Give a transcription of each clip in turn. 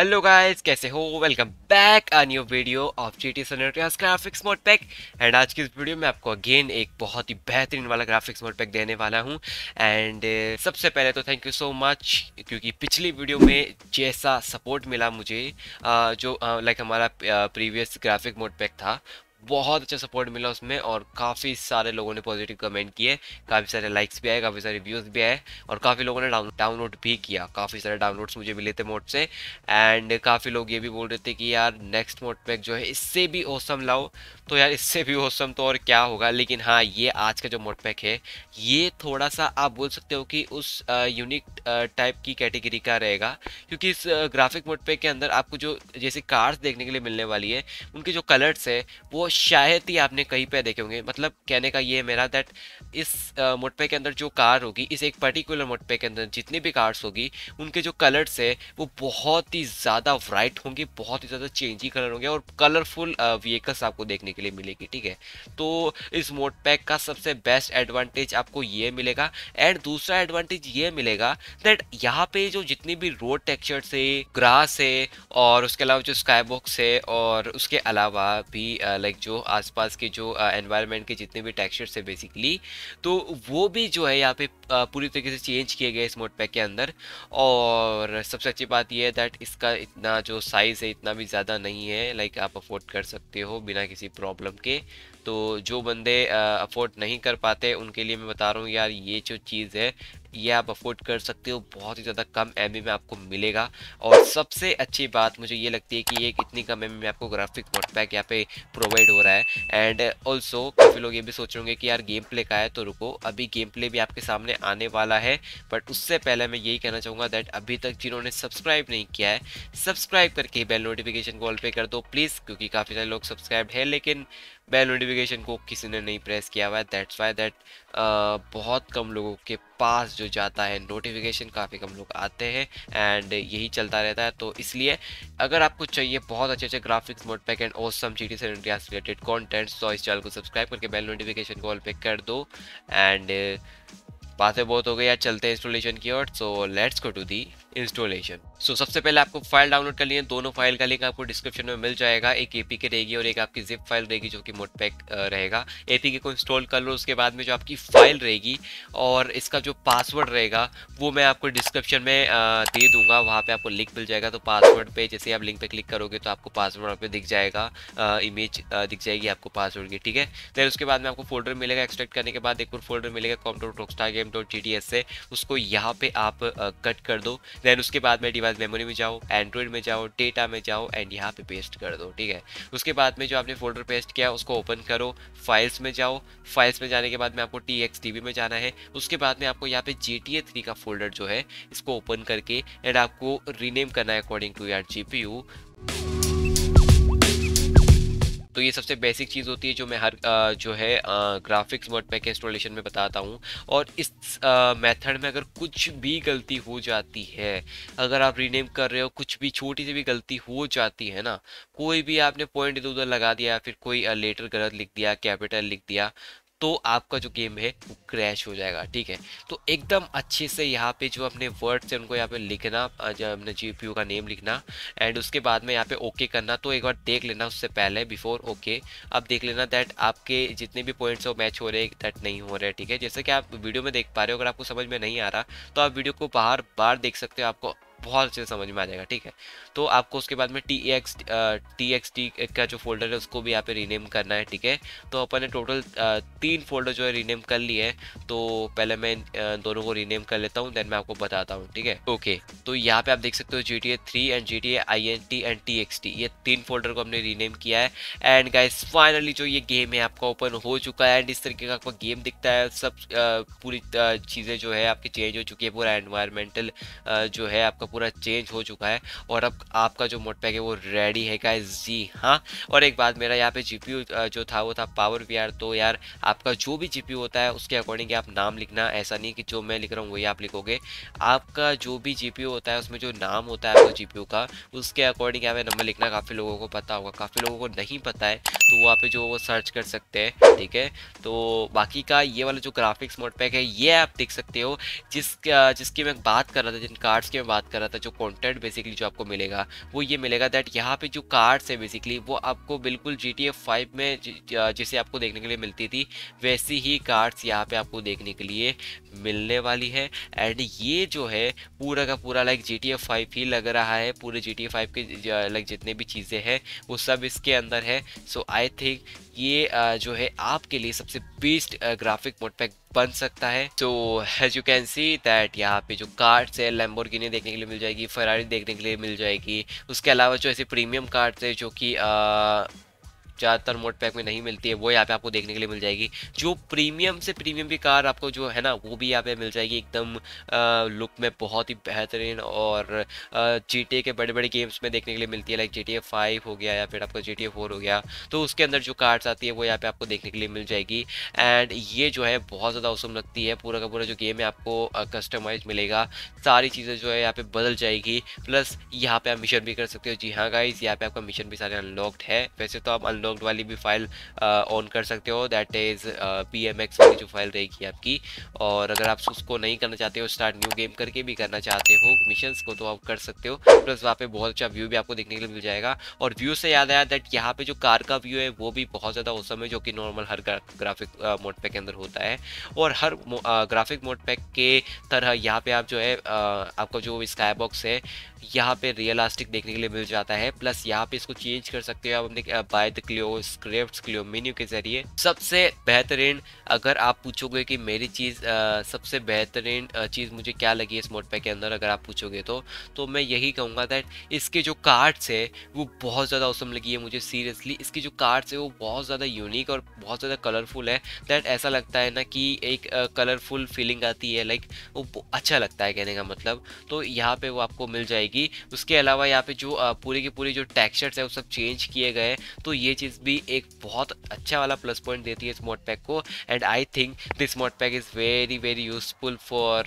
hello guys कैसे हो welcome back a new video of G T सनोटियास graphics mod pack and आज की इस वीडियो में आपको अगेन एक बहुत ही बेहतरीन वाला ग्राफिक्स मोड पैक देने वाला हूं एंड uh, सबसे पहले तो थैंक यू सो मच क्योंकि पिछली वीडियो में जैसा सपोर्ट मिला मुझे uh, जो लाइक uh, like हमारा प्रीवियस ग्राफिक मोड पैक था बहुत अच्छा सपोर्ट मिला उसमें और काफ़ी सारे लोगों ने पॉजिटिव कमेंट किए काफ़ी सारे लाइक्स भी आए काफ़ी सारे व्यूज़ भी आए और काफ़ी लोगों ने डाउन डाउनलोड भी किया काफ़ी सारे डाउनलोड्स मुझे मिले थे मोड से एंड काफ़ी लोग ये भी बोल रहे थे कि यार नेक्स्ट मोड पैक जो है इससे भी ओसम लाओ तो यार इससे भी ओसम तो और क्या होगा लेकिन हाँ ये आज का जो मोड पैक है ये थोड़ा सा आप बोल सकते हो कि उस यूनिक टाइप की कैटेगरी का रहेगा क्योंकि इस ग्राफिक मोड पैक के अंदर आपको जो जैसे कार्स देखने के लिए मिलने वाली है उनके जो कलर्स है वो शायद ही आपने कहीं पे देखे होंगे मतलब कहने का ये मेरा दैट इस मोटपे के अंदर जो कार होगी इस एक पर्टिकुलर मोटपे के अंदर जितनी भी कार्स होगी उनके जो कलर्स है वो बहुत ही ज़्यादा ब्राइट होंगे बहुत ही ज़्यादा चेंजिंग कलर होंगे और कलरफुल व्हीकल्स आपको देखने के लिए मिलेगी ठीक है तो इस मोटपैक पैक का सबसे बेस्ट एडवांटेज आपको ये मिलेगा एंड दूसरा एडवांटेज ये मिलेगा दैट यहाँ पे जो जितनी भी रोड टेक्सचर से ग्रास है और उसके अलावा जो स्काई बॉक्स है और उसके अलावा भी लाइक जो आसपास के जो एनवायरनमेंट के जितने भी टेक्सचर्स है बेसिकली तो वो भी जो है यहाँ पे पूरी तरीके से चेंज किए गए इस मोड पैक के अंदर और सबसे अच्छी बात यह है दैट इसका इतना जो साइज़ है इतना भी ज़्यादा नहीं है लाइक आप अफोर्ड कर सकते हो बिना किसी प्रॉब्लम के तो जो बंदे अफोर्ड नहीं कर पाते उनके लिए मैं बता रहा हूँ यार ये जो चीज़ है ये आप अफोर्ड कर सकते हो बहुत ही ज़्यादा कम एम में आपको मिलेगा और सबसे अच्छी बात मुझे ये लगती है कि ये कितनी कम एम में आपको ग्राफिक मोटपैक यहाँ पे प्रोवाइड हो रहा है एंड ऑल्सो काफ़ी लोग ये भी सोच रहे होंगे कि यार गेम प्ले का है तो रुको अभी गेम प्ले भी आपके सामने आने वाला है बट उससे पहले मैं यही कहना चाहूँगा दैट अभी तक जिन्होंने सब्सक्राइब नहीं किया है सब्सक्राइब करके बेल नोटिफिकेशन कॉल पे कर दो प्लीज़ क्योंकि काफ़ी सारे लोग सब्सक्राइब हैं लेकिन बेल नोटिफिकेशन को किसी ने नहीं प्रेस किया हुआ है दैट्स वाई दैट बहुत कम लोगों के पास जो जाता है नोटिफिकेशन काफ़ी कम लोग आते हैं एंड यही चलता रहता है तो इसलिए अगर आपको चाहिए बहुत अच्छे अच्छे graphics mod pack and awesome G T से रिलेटेड कॉन्टेंट्स तो इस चैनल को सब्सक्राइब करके बेल नोटिफिकेशन को ऑल पे कर दो एंड uh, बातें बहुत हो गई यार चलते हैं इंस्टॉलेशन की ओर so let's go to the installation so so, सबसे पहले आपको फाइल डाउनलोड कर है दोनों फाइल का लिंक आपको डिस्क्रिप्शन में मिल जाएगा एक ए के रहेगी और एक आपकी जिप फाइल रहेगी जो कि मोटपैक रहेगा ए को इंस्टॉल कर लो उसके बाद में जो आपकी फाइल रहेगी और इसका जो पासवर्ड रहेगा वो मैं आपको डिस्क्रिप्शन में दे दूंगा वहाँ पर आपको लिंक मिल जाएगा तो पासवर्ड पर जैसे आप लिंक पर क्लिक करोगे तो आपको पासवर्ड पे दिख जाएगा इमेज दिख जाएगी आपको पासवर्ड की ठीक है फिर उसके बाद में आपको फोल्डर मिलेगा एक्सट्रैक्ट करने के बाद एक और फोल्डर मिलेगा com dot game dot G से उसको यहाँ पर आप कट कर दो देन उसके बाद में डिवाइस मेमोरी में जाओ एंड्रॉइड में जाओ डेटा में जाओ एंड यहाँ पे पेस्ट कर दो ठीक है उसके बाद में जो आपने फोल्डर पेस्ट किया उसको ओपन करो फाइल्स में जाओ फाइल्स में जाने के बाद में आपको टी एक्स में जाना है उसके बाद में आपको यहाँ पे जे टी ए थ्री का फोल्डर जो है इसको ओपन करके एंड आपको रीनेम करना है अकॉर्डिंग टू यार जी पी यू तो ये सबसे बेसिक चीज़ होती है जो मैं हर आ, जो है ग्राफिक्स वर्ड पैक इंस्टॉलेशन में बताता हूँ और इस मेथड में अगर कुछ भी गलती हो जाती है अगर आप रीनेम कर रहे हो कुछ भी छोटी सी भी गलती हो जाती है ना कोई भी आपने पॉइंट इधर उधर लगा दिया फिर कोई लेटर गलत लिख दिया कैपिटल लिख दिया तो आपका जो गेम है वो क्रैश हो जाएगा ठीक है तो एकदम अच्छे से यहाँ पे जो अपने वर्ड्स हैं उनको यहाँ पे लिखना अपने जी का नेम लिखना एंड उसके बाद में यहाँ पे ओके करना तो एक बार देख लेना उससे पहले बिफोर ओके अब देख लेना दैट आपके जितने भी पॉइंट्स हो मैच हो रहे हैं दैट नहीं हो रहे ठीक है जैसे कि आप वीडियो में देख पा रहे हो अगर आपको समझ में नहीं आ रहा तो आप वीडियो को बाहर बार देख सकते हो आपको बहुत अच्छे से समझ में आ जाएगा ठीक है तो आपको उसके बाद में T X T X T का जो फोल्डर है उसको भी यहाँ पे रीनेम करना है ठीक है तो अपन ने टोटल तीन फोल्डर जो है रीनेम कर लिए हैं तो पहले मैं दोनों को रीनेम कर लेता हूँ देन मैं आपको बताता हूँ ठीक है ओके तो यहाँ पे आप देख सकते हो G T A three and G T A I N T and T X T ये तीन फोल्डर को हमने रीनेम किया है एंड गाइस फाइनली जो ये गेम है आपका ओपन हो चुका है एंड इस तरीके का आपका गेम दिखता है सब पूरी चीज़ें जो है आपकी चेंज हो चुकी है पूरा एनवायरमेंटल जो है आपका पूरा चेंज हो चुका है और अब आपका जो पैक है वो रेडी है का जी हाँ और एक बात मेरा यहाँ पे जी जो था वो था पावर वी तो यार आपका जो भी जी होता है उसके अकॉर्डिंग आप नाम लिखना ऐसा नहीं कि जो मैं लिख रहा हूँ वही आप लिखोगे आपका जो भी जी होता है उसमें जो नाम होता है आपका जी का उसके अकॉर्डिंग यहाँ पे नंबर लिखना काफ़ी लोगों को पता होगा काफ़ी लोगों को नहीं पता है तो वहाँ आप जो वो सर्च कर सकते हैं ठीक है तो बाकी का ये वाला जो ग्राफिक्स मोड पैक है ये आप देख सकते हो जिस जिसकी मैं बात कर रहा था जिन कार्ड्स की मैं बात कर तरह का जो कॉन्टेंट बेसिकली जो आपको मिलेगा वो ये मिलेगा दैट यहाँ पे जो कार्ड्स है बेसिकली वो आपको बिल्कुल जी टी में जिसे आपको देखने के लिए मिलती थी वैसी ही कार्ड्स यहाँ पे आपको देखने के लिए मिलने वाली है एंड ये जो है पूरा का पूरा लाइक जी टी ही लग रहा है पूरे जी टी के लाइक जितने भी चीज़ें हैं वो सब इसके अंदर है सो आई थिंक ये जो है आपके लिए सबसे बेस्ट ग्राफिक मोडपैक बन सकता है तो as you can see that यहाँ पे जो कार्ड्स है लैम्बोर देखने के लिए मिल जाएगी फरारी देखने के लिए मिल जाएगी उसके अलावा जो ऐसे प्रीमियम कार्ड्स है जो कि ज़्यादातर मोड पैक में नहीं मिलती है वो यहाँ पे आपको देखने के लिए मिल जाएगी जो प्रीमियम से प्रीमियम भी कार आपको जो है ना वो भी यहाँ पे मिल जाएगी एकदम लुक में बहुत ही बेहतरीन और जी के बड़े बड़े गेम्स में देखने के लिए मिलती है लाइक जी टी हो गया या फिर आपका जी टी हो गया तो उसके अंदर जो कार्ड्स आती है वो यहाँ पर आपको देखने के लिए मिल जाएगी एंड ये जो है बहुत ज़्यादा उसम लगती है पूरा का पूरा जो गेम है आपको कस्टमाइज मिलेगा सारी चीज़ें जो है यहाँ पर बदल जाएगी प्लस यहाँ पर आप मिशन भी कर सकते हो जी हाँ गाइज यहाँ पर आपका मिशन भी सारे अनलॉक्ड है वैसे तो आप अनलॉक लॉक्ड वाली भी फाइल ऑन uh, कर सकते हो that is P M X वाली जो फाइल रहेगी आपकी और अगर आप उसको नहीं करना चाहते हो स्टार्ट न्यू गेम करके भी करना चाहते हो मिशन को तो आप कर सकते हो प्लस वहाँ पे बहुत अच्छा व्यू भी आपको देखने के लिए मिल जाएगा और व्यू से याद आया दैट यहाँ पे जो कार का व्यू है वो भी बहुत ज़्यादा औसम है जो कि नॉर्मल हर ग्राफिक मोड पैक के अंदर होता है और हर ग्राफिक मोड पैक के तरह यहाँ पे आप जो है uh, आपका जो स्काई बॉक्स है यहाँ पे रियलास्टिक देखने के लिए मिल जाता है प्लस यहाँ पे इसको चेंज कर सकते हो आप अपने by the Cleo script Cleo menu के जरिए सबसे बेहतरीन अगर आप पूछोगे कि मेरी चीज़ सबसे बेहतरीन चीज़ मुझे क्या लगी इस मोड पैक के अंदर अगर आप पूछोगे तो तो मैं यही कहूँगा दैट इसके जो कार्ड्स है वो बहुत ज़्यादा औसम लगी है मुझे सीरियसली इसकी जो कार्ड्स है वो बहुत ज़्यादा यूनिक और बहुत ज़्यादा कलरफुल है दैट ऐसा लगता है ना कि एक कलरफुल फीलिंग आती है लाइक वो अच्छा लगता है कहने का मतलब तो यहाँ पर वो आपको मिल जाएगी जाएगी उसके अलावा यहाँ पे जो पूरी की पूरी जो टेक्सचर्स है वो सब चेंज किए गए तो ये चीज़ भी एक बहुत अच्छा वाला प्लस पॉइंट देती है इस मोड पैक को and I think this mod pack is very very useful for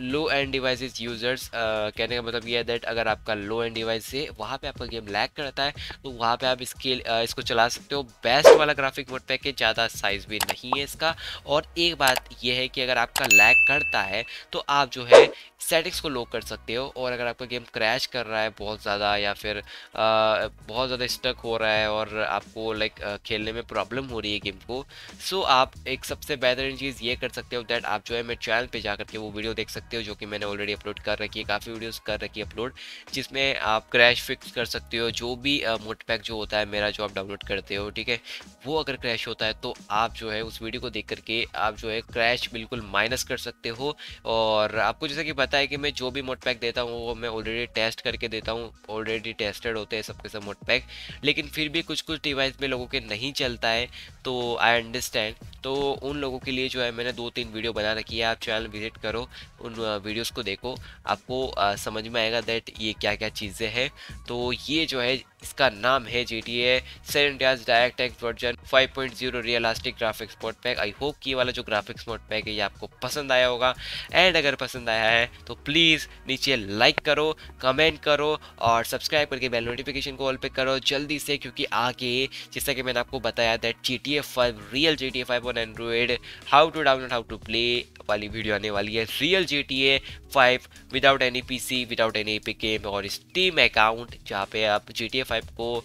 low end devices users कहने का मतलब ये है दैट अगर आपका लो एंड डिवाइस है वहाँ पर आपका गेम लैग करता है तो वहाँ पर आप इसके इसको चला सकते हो बेस्ट वाला ग्राफिक मोड पैक है ज़्यादा साइज़ भी नहीं है इसका और एक बात यह है कि अगर आपका लैग करता है तो आप जो है सेटिंग्स को लो कर सकते हो और अगर आपका गेम क्रैश कर रहा है बहुत ज़्यादा या फिर बहुत ज़्यादा स्टक हो रहा है और आपको लाइक खेलने में प्रॉब्लम हो रही है गेम को सो आप एक सबसे बेहतरीन चीज़ ये कर सकते हो दैट आप जो है मेरे चैनल पर जा करके वो वीडियो देख सकते हो जो कि मैंने ऑलरेडी अपलोड कर रखी है काफ़ी वीडियोज़ कर रखी है अपलोड जिसमें आप क्रैश फिक्स कर सकते हो जो भी मोटपैक जो होता है मेरा जो आप डाउनलोड करते हो ठीक है वो अगर क्रैश होता है तो आप जो है उस वीडियो को देख करके आप जो है क्रैश बिल्कुल माइनस कर सकते हो और आपको जैसा कि पता है कि मैं जो भी मोटपैक देता हूँ वो मैं ऑलरेडी ऑलरेडी टेस्ट करके देता हूँ ऑलरेडी टेस्टेड होते हैं सबके सब पैक लेकिन फिर भी कुछ कुछ डिवाइस में लोगों के नहीं चलता है तो आई अंडरस्टैंड तो उन लोगों के लिए जो है मैंने दो तीन वीडियो बना रखी है आप चैनल विजिट करो उन वीडियोस को देखो आपको आ, समझ में आएगा दैट ये क्या क्या चीज़ें हैं तो ये जो है इसका नाम है G T A India DirectX version 5.0 point zero realistic graphics mod pack I hope कि वाला जो ग्राफिक्स मोड पैक है ये आपको पसंद आया होगा एंड अगर पसंद आया है तो प्लीज़ नीचे लाइक करो कमेंट करो और सब्सक्राइब करके बेल नोटिफिकेशन को ऑल पे करो जल्दी से क्योंकि आगे जैसा कि मैंने आपको बताया that G T F five real G T A five on Android how to download how to play वाली वीडियो आने वाली है real G T A five without any P C without any P game और Steam account जहाँ पे आप जी T A five को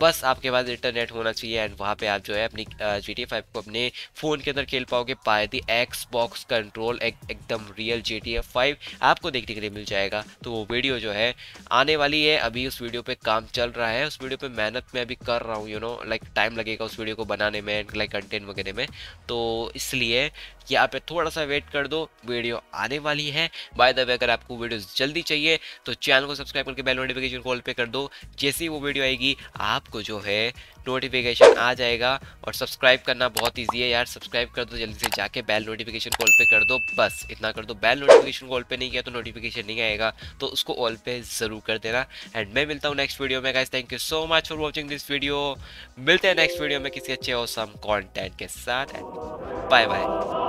बस आपके पास इंटरनेट होना चाहिए एंड वहाँ पे आप जो है अपनी जी टी फाइव को अपने फ़ोन के अंदर खेल पाओगे पाए दी एक्स बॉक्स कंट्रोल एकदम real G T F five आपको देखने के लिए मिल जाएगा तो वो वीडियो जो है आने वाली है अभी उस वीडियो पर काम चल रहा है उस वीडियो पर मेहनत मैं अभी कर रहा हूँ यू नो लाइक टाइम लगेगा उस वीडियो को बनाने में लाइक कंटेंट वगैरह में तो इसलिए कि आप थोड़ा सा वेट कर दो वीडियो आने वाली है बाय द वे अगर आपको वीडियो जल्दी चाहिए तो चैनल को सब्सक्राइब करके बेल नोटिफिकेशन कॉल पे कर दो जैसे ही वो वीडियो आएगी आप आपको जो है नोटिफिकेशन आ जाएगा और सब्सक्राइब करना बहुत ईजी है यार सब्सक्राइब कर दो जल्दी से जाके बेल नोटिफिकेशन कॉल पे कर दो बस इतना कर दो बेल नोटिफिकेशन कॉल पे नहीं किया तो नोटिफिकेशन नहीं आएगा तो उसको ऑल पे ज़रूर कर देना एंड मैं मिलता हूँ नेक्स्ट वीडियो में guys thank you so much for watching this video मिलते हैं नेक्स्ट वीडियो में किसी अच्छे और सम कॉन्टेंट के साथ एंड बाय बाय